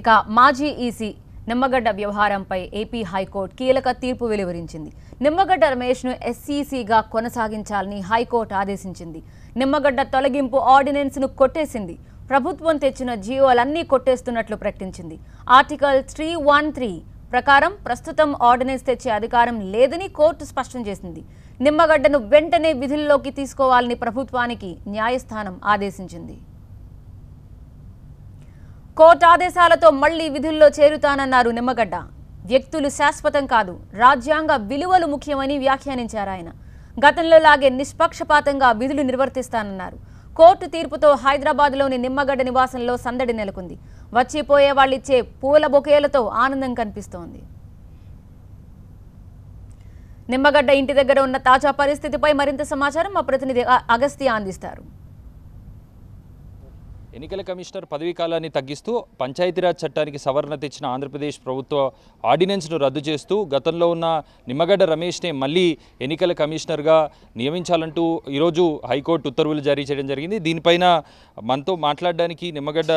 ఇక మాజీ ఈసీ నిమ్మగడ్డ వ్యవహారంపై ఏపీ హైకోర్టు కీలక తీర్పు వెలువరించింది నిమ్మగడ్డ రమేష్ను ఎస్సీసీగా కొనసాగించాలని హైకోర్టు ఆదేశించింది నిమ్మగడ్డ తొలగింపు ఆర్డినెన్స్ను కొట్టేసింది ప్రభుత్వం తెచ్చిన జీవోలన్నీ కొట్టేస్తున్నట్లు ప్రకటించింది ఆర్టికల్ త్రీ వన్ త్రీ ప్రకారం ప్రస్తుతం ఆర్డినెన్స్ తెచ్చే అధికారం లేదని కోర్టు స్పష్టం చేసింది నిమ్మగడ్డను వెంటనే విధుల్లోకి తీసుకోవాలని ప్రభుత్వానికి న్యాయస్థానం ఆదేశించింది కోర్టు ఆదేశాలతో మళ్లీ విధుల్లో చేరుతానన్నారు నిమ్మగడ్డ వ్యక్తులు శాశ్వతం కాదు రాజ్యాంగ విలువలు ముఖ్యమని వ్యాఖ్యానించారు ఆయన గతంలో లాగే నిష్పక్షపాతంగా విధులు నిర్వర్తిస్తానన్నారు కోర్టు తీర్పుతో హైదరాబాద్లోని నిమ్మగడ్డ నివాసంలో సందడి నెలకొంది వచ్చిపోయే వాళ్ళిచ్చే పూల బొకేలతో ఆనందం కనిపిస్తోంది నిమ్మగడ్డ ఇంటి దగ్గర ఉన్న తాజా పరిస్థితిపై మరింత సమాచారం మా ప్రతినిధి అగస్త్య అందిస్తారు ఎన్నికల కమిషనర్ పదవీ కాలాన్ని తగ్గిస్తూ పంచాయతీరాజ్ చట్టానికి సవరణ తెచ్చిన ఆంధ్రప్రదేశ్ ప్రభుత్వ ఆర్డినెన్స్ను రద్దు చేస్తూ గతంలో ఉన్న నిమ్మగడ్డ రమేష్నే మళ్ళీ ఎన్నికల కమిషనర్గా నియమించాలంటూ ఈరోజు హైకోర్టు ఉత్తర్వులు జారీ చేయడం జరిగింది దీనిపైన మనతో మాట్లాడడానికి నిమ్మగడ్డ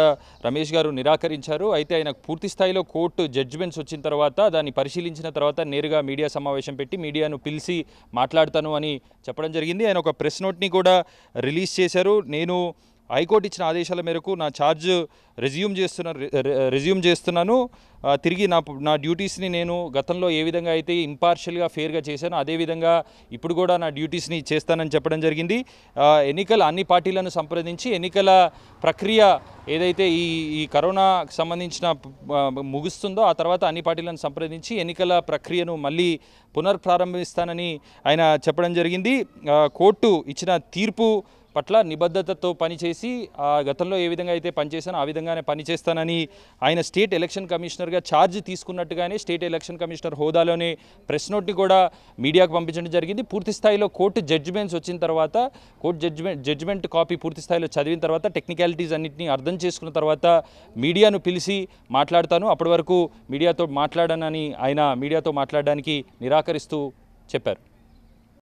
రమేష్ గారు నిరాకరించారు అయితే ఆయన పూర్తి స్థాయిలో కోర్టు జడ్జిమెంట్స్ వచ్చిన తర్వాత దాన్ని పరిశీలించిన తర్వాత నేరుగా మీడియా సమావేశం పెట్టి మీడియాను పిలిచి మాట్లాడతాను అని చెప్పడం జరిగింది ఆయన ఒక ప్రెస్ నోట్ని కూడా రిలీజ్ చేశారు నేను హైకోర్టు ఇచ్చిన ఆదేశాల మేరకు నా ఛార్జ్ రెజ్యూమ్ చేస్తున్న రెజ్యూమ్ చేస్తున్నాను తిరిగి నా నా డ్యూటీస్ని నేను గతంలో ఏ విధంగా అయితే ఇంపార్షియల్గా ఫేర్గా చేశానో అదేవిధంగా ఇప్పుడు కూడా నా డ్యూటీస్ని చేస్తానని చెప్పడం జరిగింది ఎన్నికల అన్ని పార్టీలను సంప్రదించి ఎన్నికల ప్రక్రియ ఏదైతే ఈ ఈ కరోనాకు సంబంధించిన ముగుస్తుందో ఆ తర్వాత అన్ని పార్టీలను సంప్రదించి ఎన్నికల ప్రక్రియను మళ్ళీ పునర్ప్రారంభిస్తానని ఆయన చెప్పడం జరిగింది కోర్టు ఇచ్చిన తీర్పు పట్ల నిబద్ధతతో పనిచేసి ఆ గతంలో ఏ విధంగా అయితే పనిచేశానో ఆ విధంగానే పనిచేస్తానని ఆయన స్టేట్ ఎలక్షన్ కమిషనర్గా ఛార్జ్ తీసుకున్నట్టుగానే స్టేట్ ఎలక్షన్ కమిషనర్ హోదాలోనే ప్రెస్ నోట్ని కూడా మీడియాకు పంపించడం జరిగింది పూర్తి స్థాయిలో కోర్టు జడ్జిమెంట్స్ వచ్చిన తర్వాత కోర్టు జడ్జిమెంట్ జడ్జిమెంట్ కాపీ పూర్తి స్థాయిలో చదివిన తర్వాత టెక్నికాలిటీస్ అన్నింటినీ అర్థం చేసుకున్న తర్వాత మీడియాను పిలిచి మాట్లాడతాను అప్పటి వరకు మీడియాతో మాట్లాడానని ఆయన మీడియాతో మాట్లాడడానికి నిరాకరిస్తూ చెప్పారు